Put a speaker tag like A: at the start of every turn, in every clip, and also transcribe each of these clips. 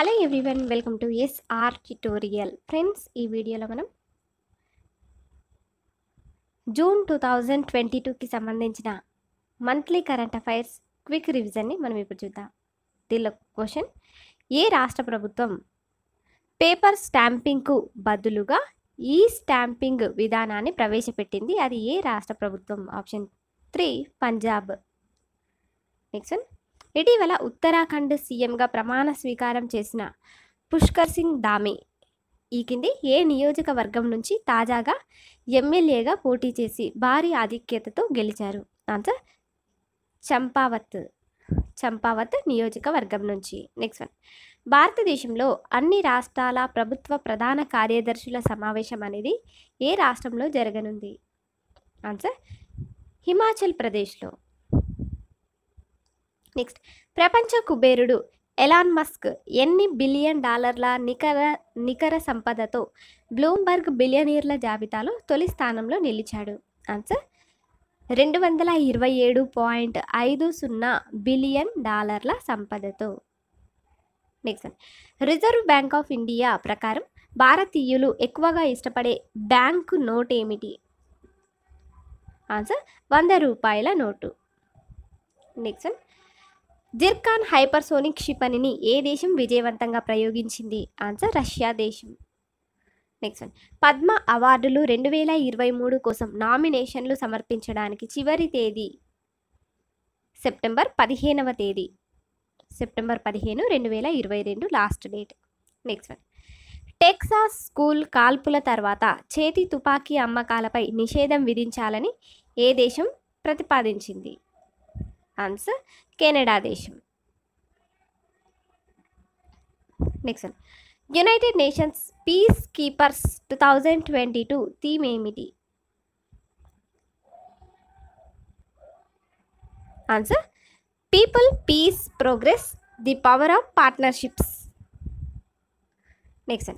A: hello everyone welcome to SR tutorial friends ఈ వీడియోలో మనం జూన్ టూ థౌజండ్ ట్వంటీ టూకి సంబంధించిన మంత్లీ కరెంట్ అఫైర్స్ క్విక్ రివిజన్ని మనం ఇప్పుడు చూద్దాం దీనిలో క్వశ్చన్ ఏ రాష్ట్ర ప్రభుత్వం పేపర్ స్టాంపింగ్కు బదులుగా ఈ స్టాంపింగ్ విధానాన్ని ప్రవేశపెట్టింది అది ఏ రాష్ట్ర ప్రభుత్వం ఆప్షన్ త్రీ పంజాబ్ నెక్స్ట్ ఇటీవల ఉత్తరాఖండ్ సీఎంగా ప్రమాణ స్వీకారం చేసిన పుష్కర్ సింగ్ దామి ఈ కింది ఏ నియోజకవర్గం నుంచి తాజాగా ఎమ్మెల్యేగా పోటీ చేసి భారీ ఆధిక్యతతో గెలిచారు ఆన్సర్ చంపావత్ చంపావత్ నియోజకవర్గం నుంచి నెక్స్ట్ వన్ భారతదేశంలో అన్ని రాష్ట్రాల ప్రభుత్వ ప్రధాన కార్యదర్శుల సమావేశం అనేది ఏ రాష్ట్రంలో జరగనుంది ఆన్సర్ హిమాచల్ ప్రదేశ్లో నెక్స్ట్ ప్రపంచ కుబేరుడు ఎలాన్ మస్క్ ఎన్ని బిలియన్ డాలర్ల నికర నికర సంపదతో బ్లూంబర్గ్ బిలియనీర్ల జాబితాలో తొలి స్థానంలో నిలిచాడు ఆన్సర్ రెండు వందల ఇరవై ఏడు పాయింట్ ఐదు సున్నా బిలియన్ డాలర్ల సంపదతో next reserve bank of India ప్రకారం భారతీయులు ఎక్కువగా ఇష్టపడే బ్యాంకు నోట్ ఏమిటి ఆన్సర్ వంద రూపాయల నోటు నెక్స్ట్ జిర్కాన్ హైపర్సోనిక్ క్షిపణిని ఏ దేశం విజయవంతంగా ప్రయోగించింది ఆన్సర్ రష్యా దేశం నెక్స్ట్ వన్ పద్మ అవార్డులు రెండు వేల ఇరవై మూడు కోసం నామినేషన్లు సమర్పించడానికి చివరి తేదీ సెప్టెంబర్ పదిహేనవ తేదీ సెప్టెంబర్ పదిహేను రెండు వేల ఇరవై రెండు last date next one Texas school కాల్పుల తర్వాత చేతి తుపాకీ అమ్మకాలపై నిషేధం విధించాలని ఏ దేశం ప్రతిపాదించింది ఆన్సర్ కెనడా దేశం next United Nations peace keepers two thousand twenty two theme ఏమిటి answer people peace progress the power of partnerships next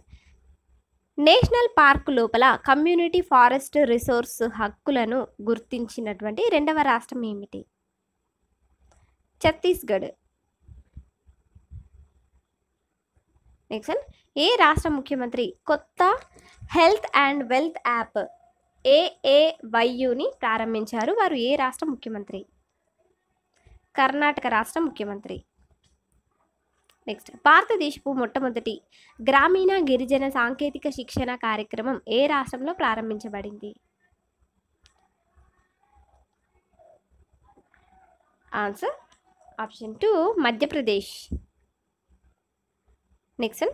A: national park లోపల కమ్యూనిటీ ఫారెస్ట్ రిసోర్స్ హక్కులను గుర్తించినటువంటి రెండవ రాష్ట్రం ఏమిటి ఛత్తీస్గఢ్ నెక్స్ట్ ఏ రాష్ట్ర ముఖ్యమంత్రి కొత్త హెల్త్ అండ్ వెల్త్ యాప్ ఏఏవైయుని ప్రారంభించారు వారు ఏ రాష్ట్ర ముఖ్యమంత్రి కర్ణాటక రాష్ట్ర ముఖ్యమంత్రి నెక్స్ట్ భారతదేశపు మొట్టమొదటి గ్రామీణ గిరిజన సాంకేతిక శిక్షణ కార్యక్రమం ఏ రాష్ట్రంలో ప్రారంభించబడింది answer option two Madhya Pradesh next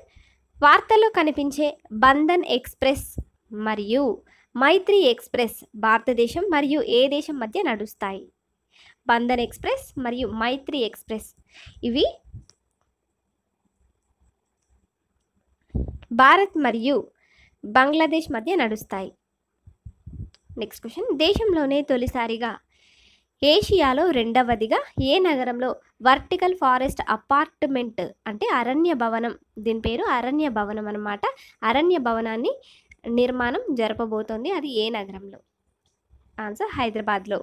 A: వార్తల్లో కనిపించే బంధన్ ఎక్స్ప్రెస్ మరియు మైత్రి ఎక్స్ప్రెస్ భారతదేశం మరియు ఏ దేశం మధ్య నడుస్తాయి బంధన్ ఎక్స్ప్రెస్ మరియు మైత్రి ఎక్స్ప్రెస్ ఇవి భారత్ మరియు బంగ్లాదేశ్ మధ్య నడుస్తాయి నెక్స్ట్ క్వశ్చన్ దేశంలోనే తొలిసారిగా ఏషియాలో రెండవదిగా ఏ నగరంలో వర్టికల్ ఫారెస్ట్ అపార్ట్మెంట్ అంటే అరణ్య భవనం దీని పేరు అరణ్య భవనం అనమాట అరణ్య భవనాన్ని నిర్మాణం జరపబోతోంది అది ఏ నగరంలో ఆన్సర్ హైదరాబాద్లో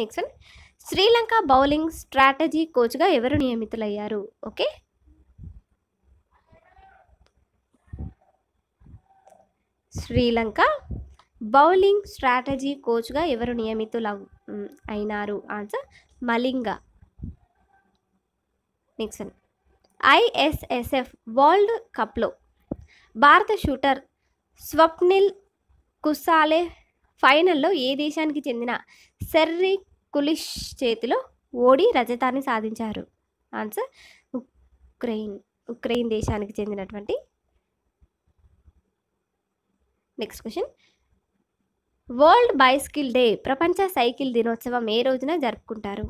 A: నెక్స్ట్ శ్రీలంక బౌలింగ్ స్ట్రాటజీ కోచ్గా ఎవరు నియమితులయ్యారు ఓకే శ్రీలంక బౌలింగ్ స్ట్రాటజీ కోచ్గా ఎవరు నియమితులు అయినారు answer Malinga Nixon ISSF world కప్లో భారత షూటర్ స్వప్నిల్ కుసాలే ఫైనల్లో ఏ దేశానికి చెందిన సెర్రి కులిష్ చేతిలో ఓడి రజతాన్ని సాధించారు ఆన్సర్ ఉక్రెయిన్ ఉక్రెయిన్ దేశానికి చెందినటువంటి next question world bicycle day ప్రపంచ సైకిల్ దినోత్సవం ఏ రోజున జరుపుకుంటారు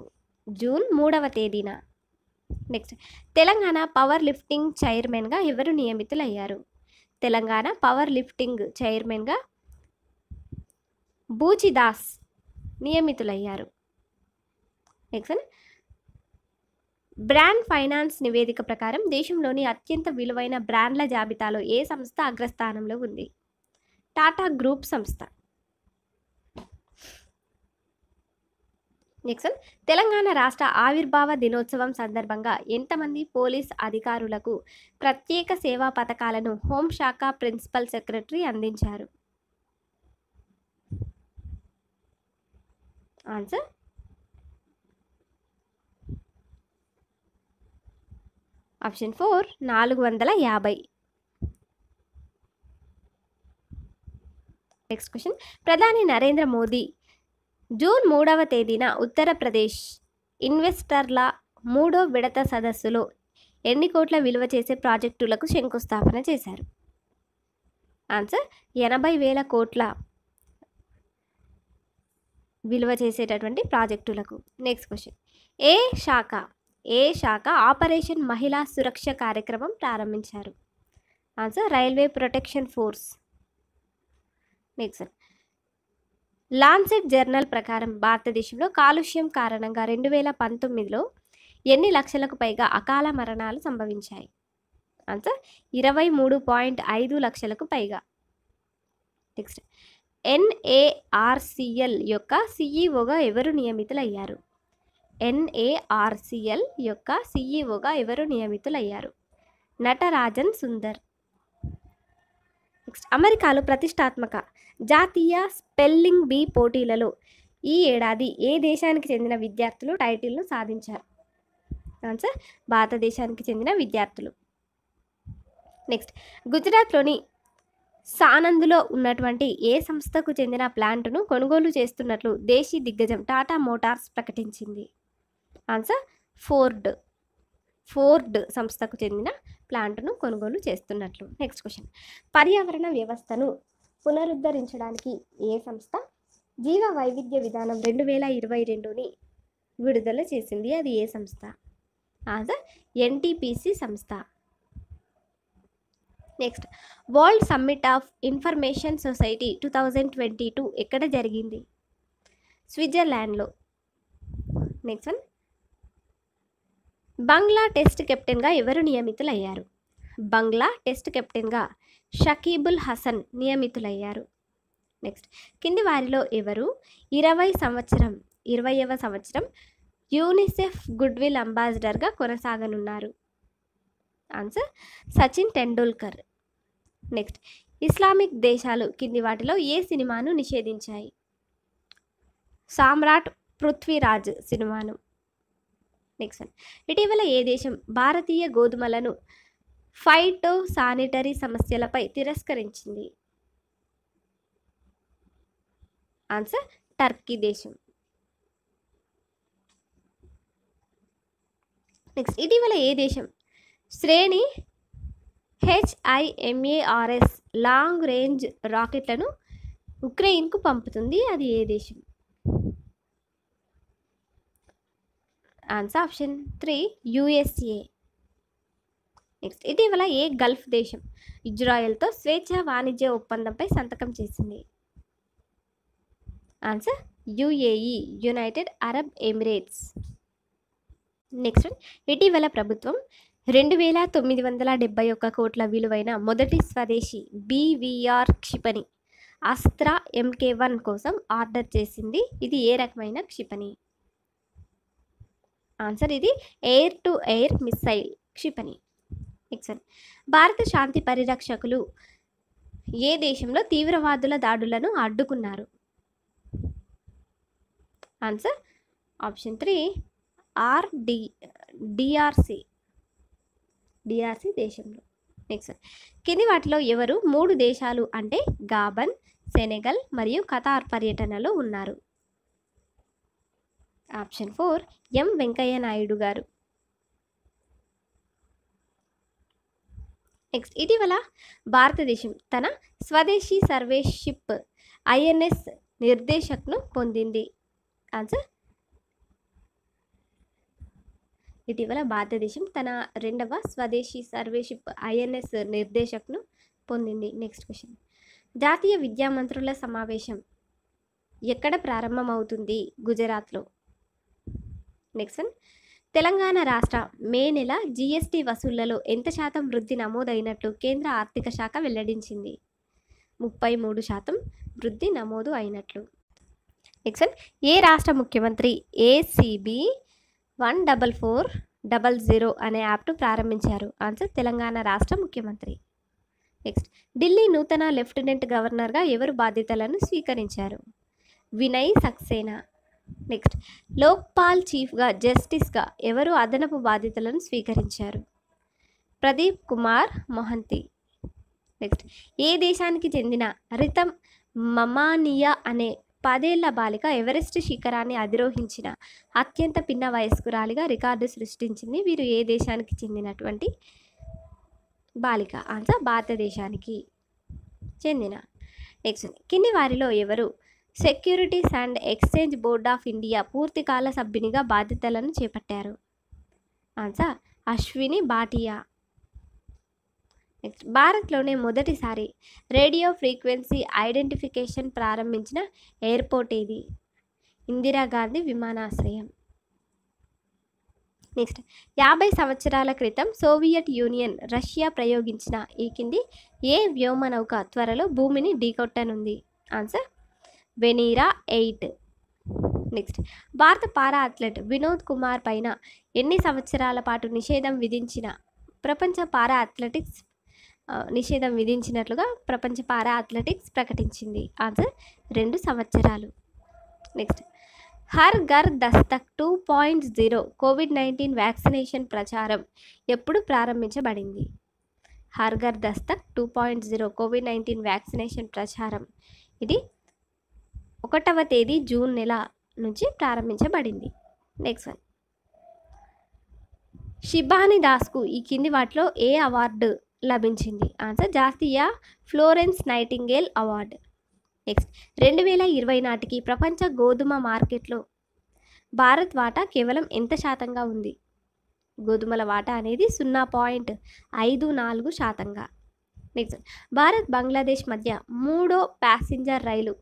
A: జూన్ మూడవ తేదీన నెక్స్ట్ తెలంగాణ పవర్ లిఫ్టింగ్ చైర్మన్గా ఎవరు నియమితులయ్యారు తెలంగాణ పవర్ లిఫ్టింగ్ చైర్మన్గా బూచిదాస్ నియమితులయ్యారు నెక్స్ట్ బ్రాండ్ ఫైనాన్స్ నివేదిక ప్రకారం దేశంలోని అత్యంత విలువైన బ్రాండ్ల జాబితాలో ఏ సంస్థ అగ్రస్థానంలో ఉంది టాటా గ్రూప్ సంస్థ నెక్స్ట్ తెలంగాణ రాష్ట్ర ఆవిర్భావ దినోత్సవం సందర్భంగా ఎంతమంది పోలీస్ అధికారులకు ప్రత్యేక సేవా పథకాలను హోంశాఖ ప్రిన్సిపల్ సెక్రటరీ అందించారు ఆన్సర్ ఆప్షన్ ఫోర్ నాలుగు వందల యాభై నెక్స్ట్ క్వశ్చన్ ప్రధాని నరేంద్ర మోదీ జూన్ మూడవ తేదీన ఉత్తరప్రదేశ్ ఇన్వెస్టర్ల మూడో విడత సదస్సులో ఎన్ని కోట్ల విలువ చేసే ప్రాజెక్టులకు శంకుస్థాపన చేశారు ఆన్సర్ ఎనభై వేల కోట్ల విలువ చేసేటటువంటి ప్రాజెక్టులకు నెక్స్ట్ క్వశ్చన్ ఏ శాఖ ఏ శాఖ ఆపరేషన్ మహిళా సురక్ష కార్యక్రమం ప్రారంభించారు answer railway protection force next Lancet journal ప్రకారం భారతదేశంలో కాలుష్యం కారణంగా రెండు వేల పంతొమ్మిదిలో ఎన్ని లక్షలకు పైగా అకాల మరణాలు సంభవించాయి ఆన్సర్ ఇరవై మూడు పాయింట్ ఐదు లక్షలకు పైగా నెక్స్ట్ ఎన్ఏఆర్సిఎల్ యొక్క సిఈఓగా e ఎవరు నియమితులయ్యారు ఎన్ఏఆర్సిఎల్ యొక్క సిఈఓగా e ఎవరు నియమితులయ్యారు నటరాజన్ సుందర్ నెక్స్ట్ అమెరికాలో ప్రతిష్టాత్మక జాతీయ స్పెల్లింగ్ బీ పోటీలలో ఈ ఏడాది ఏ దేశానికి చెందిన విద్యార్థులు టైటిల్ను సాధించారు ఆన్సర్ భారతదేశానికి చెందిన విద్యార్థులు నెక్స్ట్ గుజరాత్లోని సానందులో ఉన్నటువంటి ఏ సంస్థకు చెందిన ప్లాంట్ను కొనుగోలు చేస్తున్నట్లు దేశీ దిగ్గజం టాటా మోటార్స్ ప్రకటించింది ఆన్సర్ ఫోర్డ్ ఫోర్డ్ సంస్థకు చెందిన ప్లాంట్ను కొనుగోలు చేస్తున్నట్లు నెక్స్ట్ క్వశ్చన్ పర్యావరణ వ్యవస్థను పునరుద్ధరించడానికి ఏ సంస్థ జీవ వైవిధ్య విధానం రెండు వేల ఇరవై రెండుని విడుదల చేసింది అది ఏ సంస్థ ఆన్సర్ ఎన్టీపీసీ సంస్థ next world summit of information society two thousand twenty two ఎక్కడ జరిగింది స్విట్జర్లాండ్లో నెక్స్ట్ వన్ బంగ్లా టెస్ట్ కెప్టెన్గా ఎవరు నియమితులయ్యారు బంగ్లా టెస్ట్ కెప్టెన్గా షకీబుల్ హసన్ నియమితులయ్యారు నెక్స్ట్ కింది వారిలో ఎవరు ఇరవై సంవత్సరం ఇరవైవ సంవత్సరం యూనిసెఫ్ గుడ్విల్ అంబాసిడర్గా కొనసాగనున్నారు answer Sachin Tendulkar next Islamic దేశాలు కింది వాటిలో ఏ సినిమాను నిషేధించాయి సామ్రాట్ పృథ్వీరాజ్ సినిమాను నెక్స్ట్ వన్ ఇటీవల ఏ దేశం భారతీయ గోధుమలను ఫైటో సానిటరీ సమస్యలపై తిరస్కరించింది ఆన్సర్ టర్కీ దేశం నెక్స్ట్ ఇటీవల ఏ దేశం శ్రేణి హెచ్ఐఎంఏఆర్ఎస్ లాంగ్ రేంజ్ రాకెట్లను ఉక్రెయిన్కు పంపుతుంది అది ఏ దేశం answer option three USA next ఇటీవల ఏ గల్ఫ్ దేశం ఇజ్రాయెల్తో స్వేచ్ఛ వాణిజ్య ఒప్పందంపై సంతకం చేసింది answer UAE United Arab Emirates next ఇటీవల ప్రభుత్వం రెండు వేల తొమ్మిది వందల డెబ్బై ఒక్క కోట్ల విలువైన మొదటి స్వదేశీ బీవీఆర్ క్షిపణి అస్త్ర ఎంకే వన్ కోసం ఆర్డర్ చేసింది ఇది ఏ రకమైన క్షిపణి ఆన్సర్ ఇది ఎయిర్ టు ఎయిర్ మిస్సైల్ క్షిపణి ఎక్సల్ భారత శాంతి పరిరక్షకులు ఏ దేశంలో తీవ్రవాదుల దాడులను అడ్డుకున్నారు ఆన్సర్ ఆప్షన్ త్రీ ఆర్డి డిఆర్సి డిఆర్సి దేశంలో నెక్స్ట్ కింది వాటిలో ఎవరు మూడు దేశాలు అంటే గాబన్ సెనెగల్ మరియు ఖతార్ పర్యటనలో ఉన్నారు option four M Venkaiah Naidu garu next ఇటీవల భారతదేశం తన స్వదేశీ సర్వేషిప్ ఐఎన్ఎస్ నిర్దేశక్ను పొందింది ఆన్సర్ ఇటీవల భారతదేశం తన రెండవ స్వదేశీ సర్వేషిప్ ఐఎన్ఎస్ నిర్దేశక్ను పొందింది నెక్స్ట్ క్వశ్చన్ జాతీయ విద్యామంత్రుల సమావేశం ఎక్కడ ప్రారంభమవుతుంది గుజరాత్లో నెక్స్ట్ వన్ తెలంగాణ రాష్ట్ర మే నెల జీఎస్టీ వసూళ్లలో ఎంత శాతం వృద్ధి నమోదైనట్లు కేంద్ర ఆర్థిక శాఖ వెల్లడించింది ముప్పై మూడు శాతం వృద్ధి నమోదు అయినట్లు నెక్స్ట్ వన్ ఏ రాష్ట్ర ముఖ్యమంత్రి ACB one double four double zero అనే యాప్ను ప్రారంభించారు ఆన్సర్ తెలంగాణ రాష్ట్ర ముఖ్యమంత్రి నెక్స్ట్ ఢిల్లీ నూతన లెఫ్టినెంట్ గవర్నర్గా ఎవరు బాధ్యతలను స్వీకరించారు వినయ్ సక్సేనా నెక్స్ట్ లోక్పాల్ చీఫ్గా జస్టిస్గా ఎవరు అదనపు బాధ్యతలను స్వీకరించారు ప్రదీప్ కుమార్ మొహంతి నెక్స్ట్ ఏ దేశానికి చెందిన రితం మమానియా అనే పదేళ్ల బాలిక ఎవరెస్ట్ శిఖరాన్ని అధిరోహించిన అత్యంత పిన్న వయస్కురాలిగా రికార్డు సృష్టించింది వీరు ఏ దేశానికి చెందినటువంటి బాలిక ఆన్సర్ భారతదేశానికి చెందిన నెక్స్ట్ కింది వారిలో ఎవరు securities and exchange board of India పూర్తికాల సభ్యునిగా బాధ్యతలను చేపట్టారు ఆన్సర్ అశ్విని బాటియా నెక్స్ట్ భారత్లోనే మొదటిసారి రేడియో ఫ్రీక్వెన్సీ ఐడెంటిఫికేషన్ ప్రారంభించిన ఎయిర్పోర్ట్ ఏది ఇందిరాగాంధీ విమానాశ్రయం నెక్స్ట్ యాభై సంవత్సరాల క్రితం సోవియట్ యూనియన్ రష్యా ప్రయోగించిన ఈ కింది ఏ వ్యోమనౌక త్వరలో భూమిని ఢీకొట్టనుంది ఆన్సర్ వెనీరా ఎయిట్ నెక్స్ట్ భారత పారా అథ్లెట్ వినోద్ కుమార్ పైన ఎన్ని సంవత్సరాల పాటు నిషేధం విధించిన ప్రపంచ పారా అథ్లెటిక్స్ నిషేధం విధించినట్లుగా ప్రపంచ పారా అథ్లెటిక్స్ ప్రకటించింది ఆన్సర్ రెండు సంవత్సరాలు next Har Ghar Dastak two point zero COVID nineteen vaccination ప్రచారం ఎప్పుడు ప్రారంభించబడింది Har Dastak two point zero COVID nineteen vaccination ప్రచారం ఇది ఒకటవ తేదీ జూన్ నెల నుంచి ప్రారంభించబడింది నెక్స్ట్ వన్ షిబాని దాస్కు ఈ కింది వాటిలో ఏ అవార్డు లభించింది ఆన్సర్ జాతీయ ఫ్లోరెన్స్ నైటింగేల్ అవార్డు నెక్స్ట్ రెండు వేల ఇరవై నాటికి ప్రపంచ గోధుమ మార్కెట్లో భారత్ వాటా కేవలం ఎంత శాతంగా ఉంది గోధుమల వాటా అనేది సున్నా పాయింట్ ఐదు నాలుగు శాతంగా నెక్స్ట్ భారత్ బంగ్లాదేశ్ మధ్య మూడో ప్యాసింజర్ రైలు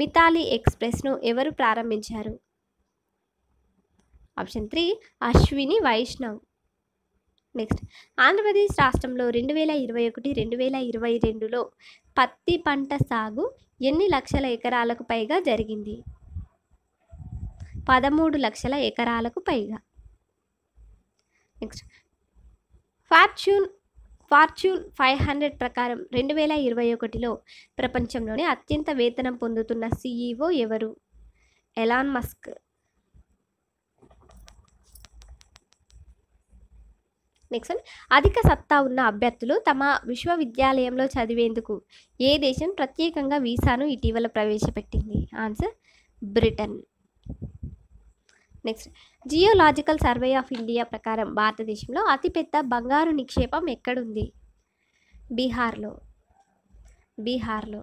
A: మితాలి ఎక్స్ప్రెస్ను ఎవరు ప్రారంభించారు option three Ashwini Vaishnaw next Andhra Pradesh రాష్ట్రంలో రెండు వేల ఇరవై ఒకటి రెండు వేల ఇరవై రెండులో పత్తి పంట సాగు ఎన్ని లక్షల ఎకరాలకు పైగా జరిగింది పదమూడు లక్షల ఎకరాలకు పైగా next Fortune Fortune five hundred ప్రకారం రెండు వేల ఇరవై ఒకటిలో ప్రపంచంలోనే అత్యంత వేతనం పొందుతున్న సీఈఓ ఎవరు ఎలాన్ మస్క్ నెక్స్ట్ అధిక సత్తా ఉన్న అభ్యర్థులు తమ విశ్వవిద్యాలయంలో చదివేందుకు ఏ దేశం ప్రత్యేకంగా వీసాను ఇటీవల ప్రవేశపెట్టింది answer Britain next Geological Survey of India ప్రకారం భారతదేశంలో అతిపెద్ద బంగారు నిక్షేపం ఎక్కడుంది బీహార్లో బీహార్లో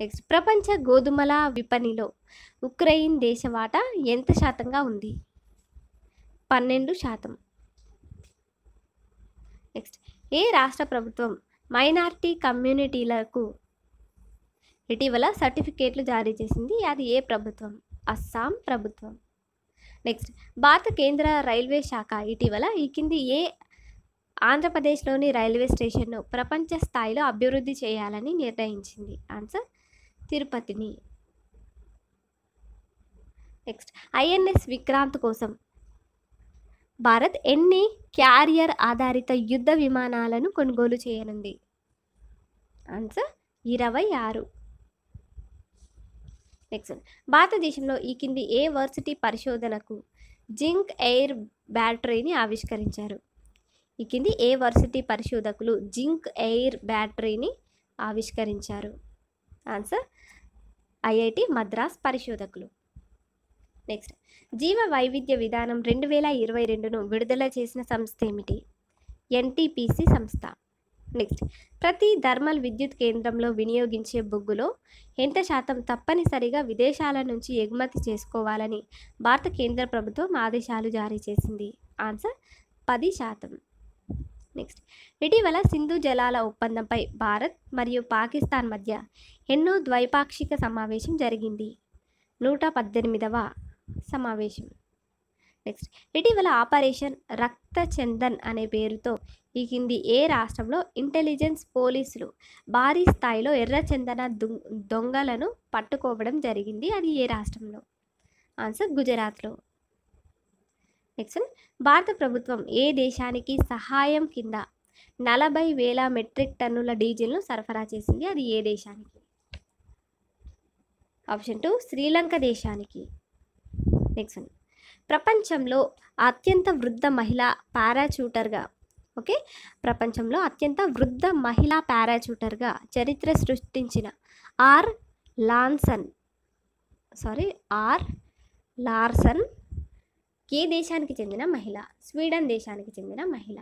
A: నెక్స్ట్ ప్రపంచ గోధుమల విపణిలో ఉక్రెయిన్ దేశ వాటా ఎంత శాతంగా ఉంది పన్నెండు శాతం నెక్స్ట్ ఏ రాష్ట్ర ప్రభుత్వం మైనార్టీ కమ్యూనిటీలకు ఇటీవల సర్టిఫికేట్లు జారీ చేసింది అది ఏ ప్రభుత్వం అస్సాం ప్రభుత్వం నెక్స్ట్ భారత కేంద్ర రైల్వే శాఖ ఇటీవల ఈ కింది ఏ ఆంధ్రప్రదేశ్లోని రైల్వే స్టేషన్ను ప్రపంచ స్థాయిలో అభివృద్ధి చేయాలని నిర్ణయించింది ఆన్సర్ తిరుపతిని నెక్స్ట్ ఐఎన్ఎస్ విక్రాంత్ కోసం భారత్ ఎన్ని క్యారియర్ ఆధారిత యుద్ధ విమానాలను కొనుగోలు చేయనుంది ఆన్సర్ ఇరవై ఆరు నెక్స్ట్ భారతదేశంలో ఈ కింది ఏ వర్సిటీ పరిశోధనకు జింక్ ఎయిర్ బ్యాటరీని ఆవిష్కరించారు ఈ కింది ఏ వర్సిటీ పరిశోధకులు జింక్ ఎయిర్ బ్యాటరీని ఆవిష్కరించారు ఆన్సర్ ఐఐటి మద్రాస్ పరిశోధకులు నెక్స్ట్ జీవ వైవిధ్య విధానం రెండు వేల ఇరవై రెండును విడుదల చేసిన సంస్థ ఏమిటి ఎన్టీపీసీ సంస్థ నెక్స్ట్ ప్రతి థర్మల్ విద్యుత్ కేంద్రంలో వినియోగించే బొగ్గులో ఎంత శాతం తప్పనిసరిగా విదేశాల నుంచి ఎగుమతి చేసుకోవాలని భారత కేంద్ర ప్రభుత్వం ఆదేశాలు జారీ చేసింది ఆన్సర్ పది శాతం నెక్స్ట్ ఇటీవల సింధు జలాల ఒప్పందంపై భారత్ మరియు పాకిస్తాన్ మధ్య ఎన్నో ద్వైపాక్షిక సమావేశం జరిగింది నూట పద్దెనిమిదవ సమావేశం నెక్స్ట్ ఇటీవల ఆపరేషన్ రక్త చందన్ అనే పేరుతో ఈ కింది ఏ రాష్ట్రంలో ఇంటెలిజెన్స్ పోలీసులు భారీ స్థాయిలో ఎర్ర చందన దొంగలను పట్టుకోవడం జరిగింది అది ఏ రాష్ట్రంలో ఆన్సర్ గుజరాత్లో నెక్స్ట్ భారత ప్రభుత్వం ఏ దేశానికి సహాయం కింద నలభై వేల మెట్రిక్ టన్నుల డీజిల్ను సరఫరా చేసింది అది ఏ దేశానికి ఆప్షన్ టూ శ్రీలంక దేశానికి నెక్స్ట్ ప్రపంచంలో అత్యంత వృద్ధ మహిళా పారాచూటర్గా ఓకే ప్రపంచంలో అత్యంత వృద్ధ మహిళా పారాచూటర్గా చరిత్ర సృష్టించిన R Lanson sorry R Larson ఏ దేశానికి చెందిన మహిళ స్వీడన్ దేశానికి చెందిన మహిళ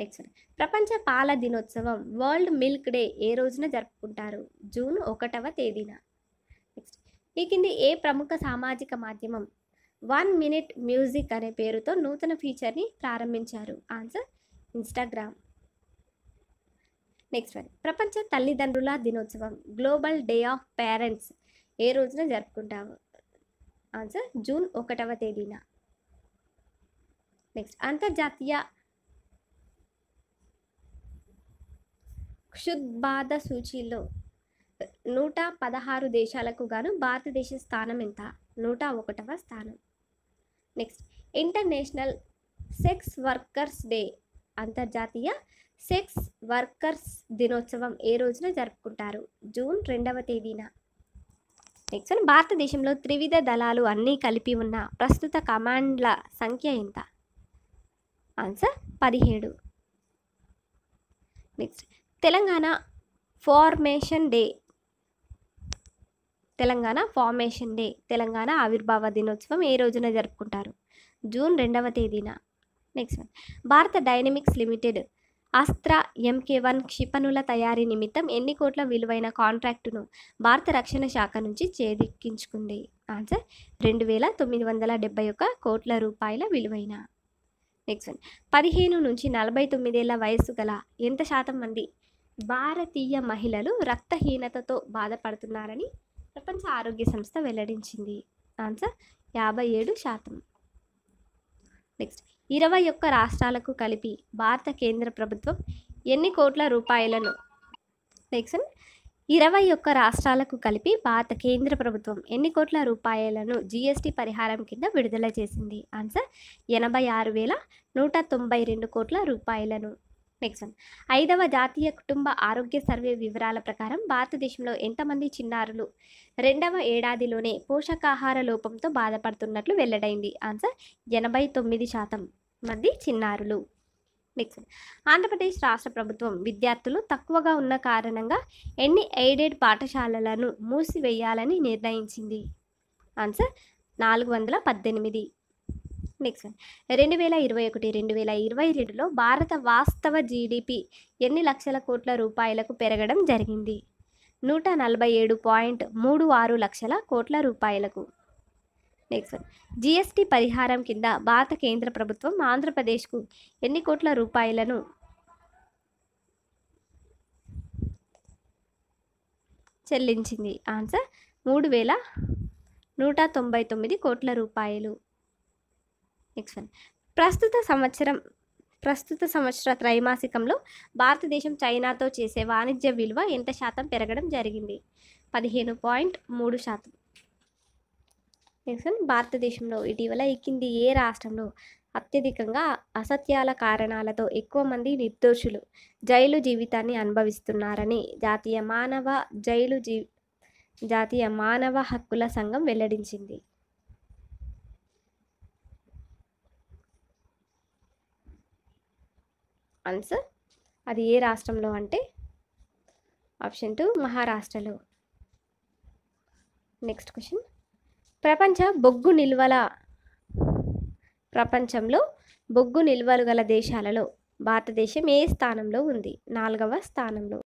A: నెక్స్ట్ ప్రపంచ పాల దినోత్సవం వరల్డ్ మిల్క్ డే ఏ రోజున జరుపుకుంటారు జూన్ ఒకటవ తేదీన ఈ కింది ఏ ప్రముఖ సామాజిక మాధ్యమం వన్ మినిట్ మ్యూజిక్ అనే పేరుతో నూతన ఫీచర్ని ప్రారంభించారు ఆన్సర్ ఇన్స్టాగ్రామ్ నెక్స్ట్ వన్ ప్రపంచ తల్లిదండ్రుల దినోత్సవం గ్లోబల్ డే ఆఫ్ పేరెంట్స్ ఏ రోజున జరుపుకుంటాము ఆన్సర్ జూన్ ఒకటవ తేదీన నెక్స్ట్ అంతర్జాతీయ క్షుద్బాధ సూచీలో నూట పదహారు దేశాలకు గాను భారతదేశ స్థానం ఎంత నూట ఒకటవ స్థానం next International Sex Workers Day అంతర్జాతీయ సెక్స్ వర్కర్స్ దినోత్సవం ఏ రోజున జరుపుకుంటారు జూన్ రెండవ తేదీన నెక్స్ట్ భారతదేశంలో త్రివిధ దళాలు అన్నీ కలిపి ఉన్న ప్రస్తుత కమాండ్ల సంఖ్య ఎంత ఆన్సర్ పదిహేడు next Telangana Formation Day Telangana Formation Day Telangana ఆవిర్భావ దినోత్సవం ఏ రోజున జరుపుకుంటారు జూన్ రెండవ తేదీన next one Bharat Dynamics Limited Astra MK one క్షిపణుల తయారీ నిమిత్తం ఎన్ని కోట్ల విలువైన కాంట్రాక్టును భారత రక్షణ శాఖ నుంచి చేదిక్కించుకుంది ఆన్సర్ రెండు వేల తొమ్మిది వందల డెబ్బై ఒక కోట్ల రూపాయల విలువైన నెక్స్ట్ వన్ పదిహేను నుంచి నలభై తొమ్మిదేళ్ల వయస్సు గల ఎంత శాతం మంది భారతీయ మహిళలు రక్తహీనతతో బాధపడుతున్నారని ప్రపంచ ఆరోగ్య సంస్థ వెల్లడించింది ఆన్సర్ యాభై ఏడు శాతం నెక్స్ట్ ఇరవై ఒక్క రాష్ట్రాలకు కలిపి భారత కేంద్ర ప్రభుత్వం ఎన్ని కోట్ల రూపాయలను నెక్స్ట్ ఇరవై ఒక్క రాష్ట్రాలకు కలిపి భారత కేంద్ర ప్రభుత్వం ఎన్ని కోట్ల రూపాయలను జీఎస్టీ పరిహారం కింద విడుదల చేసింది ఆన్సర్ ఎనభై ఆరు వేల నూట తొంభై రెండు కోట్ల రూపాయలను నెక్స్ట్ వన్ ఐదవ జాతీయ కుటుంబ ఆరోగ్య సర్వే వివరాల ప్రకారం భారతదేశంలో ఎంతమంది చిన్నారులు రెండవ ఏడాదిలోనే పోషకాహార లోపంతో బాధపడుతున్నట్లు వెల్లడైంది ఆన్సర్ ఎనభై తొమ్మిది శాతం మంది చిన్నారులు నెక్స్ట్ ఆంధ్రప్రదేశ్ రాష్ట్ర ప్రభుత్వం విద్యార్థులు తక్కువగా ఉన్న కారణంగా ఎన్ని ఎయిడెడ్ పాఠశాలలను మూసివేయాలని నిర్ణయించింది ఆన్సర్ నాలుగు వందల పద్దెనిమిది నెక్స్ట్ రెండు వేల ఇరవై ఒకటి రెండు వేల ఇరవై రెండులో భారత వాస్తవ జీడిపి ఎన్ని లక్షల కోట్ల రూపాయలకు పెరగడం జరిగింది నూట నలభై ఏడు పాయింట్ మూడు ఆరు లక్షల కోట్ల రూపాయలకు నెక్స్ట్ వన్ జిఎస్టీ పరిహారం కింద భారత కేంద్ర ప్రభుత్వం ఆంధ్రప్రదేశ్కు ఎన్ని కోట్ల రూపాయలను చెల్లించింది ఆన్సర్ మూడు వేల నూట తొంభై తొమ్మిది కోట్ల రూపాయలు నెక్స్ట్ వన్ ప్రస్తుత సంవత్సరం ప్రస్తుత సంవత్సర త్రైమాసికంలో భారతదేశం చైనాతో చేసే వాణిజ్య విలువ ఎంత శాతం పెరగడం జరిగింది పదిహేను పాయింట్ మూడు శాతం నెక్స్ట్ భారతదేశంలో ఇటీవల ఎక్కింది ఏ రాష్ట్రంలో అత్యధికంగా అసత్యాల కారణాలతో ఎక్కువ మంది నిర్దోషులు జైలు జీవితాన్ని అనుభవిస్తున్నారని జాతీయ మానవ జైలు జీ జాతీయ మానవ హక్కుల సంఘం వెల్లడించింది ఆన్సర్ అది ఏ రాష్ట్రంలో అంటే ఆప్షన్ టూ మహారాష్ట్రలో నెక్స్ట్ క్వశ్చన్ ప్రపంచ బొగ్గు నిల్వల ప్రపంచంలో బొగ్గు నిల్వలు గల దేశాలలో భారతదేశం ఏ స్థానంలో ఉంది నాలుగవ స్థానంలో